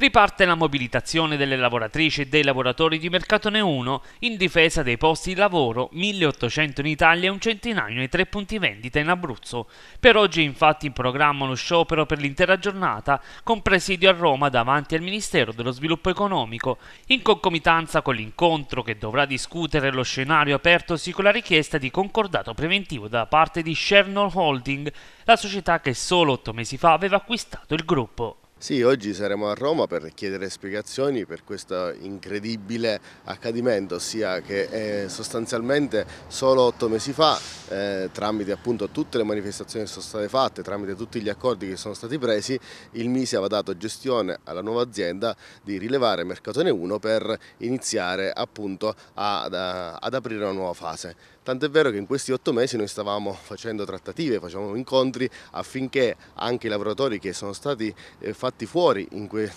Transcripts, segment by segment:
Riparte la mobilitazione delle lavoratrici e dei lavoratori di Mercatone 1 in difesa dei posti di lavoro, 1800 in Italia e un centinaio nei tre punti vendita in Abruzzo. Per oggi infatti in programma lo sciopero per l'intera giornata, con presidio a Roma davanti al Ministero dello Sviluppo Economico, in concomitanza con l'incontro che dovrà discutere lo scenario apertosi con la richiesta di concordato preventivo da parte di Chernobyl Holding, la società che solo otto mesi fa aveva acquistato il gruppo. Sì, oggi saremo a Roma per chiedere spiegazioni per questo incredibile accadimento, ossia che eh, sostanzialmente solo otto mesi fa, eh, tramite appunto tutte le manifestazioni che sono state fatte, tramite tutti gli accordi che sono stati presi, il MISI aveva dato gestione alla nuova azienda di rilevare Mercatone 1 per iniziare appunto ad, ad aprire una nuova fase. Tant'è vero che in questi otto mesi noi stavamo facendo trattative, facevamo incontri affinché anche i lavoratori che sono stati eh, fatti fuori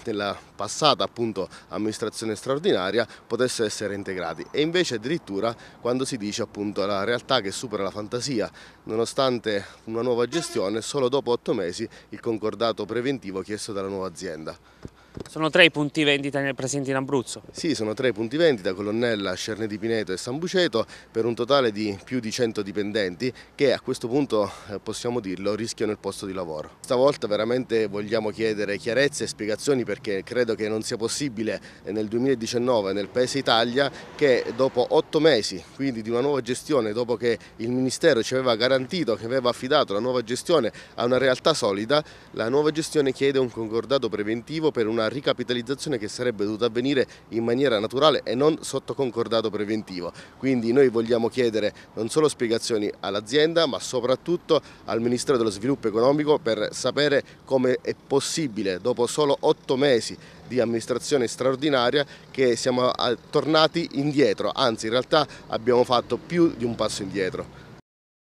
nella passata appunto, amministrazione straordinaria potessero essere integrati e invece addirittura quando si dice appunto la realtà che supera la fantasia, nonostante una nuova gestione solo dopo otto mesi il concordato preventivo chiesto dalla nuova azienda. Sono tre i punti vendita presenti in Abruzzo? Sì, sono tre i punti vendita, Colonnella, Cerne di Pineto e San Buceto, per un totale di più di 100 dipendenti che a questo punto, eh, possiamo dirlo, rischiano il posto di lavoro. Stavolta veramente vogliamo chiedere chiarezza e spiegazioni perché credo che non sia possibile eh, nel 2019 nel Paese Italia che dopo otto mesi, quindi di una nuova gestione, dopo che il Ministero ci aveva garantito che aveva affidato la nuova gestione a una realtà solida, la nuova gestione chiede un concordato preventivo per una ricapitalizzazione che sarebbe dovuta avvenire in maniera naturale e non sotto concordato preventivo. Quindi noi vogliamo chiedere non solo spiegazioni all'azienda ma soprattutto al Ministero dello Sviluppo Economico per sapere come è possibile dopo solo otto mesi di amministrazione straordinaria che siamo tornati indietro, anzi in realtà abbiamo fatto più di un passo indietro.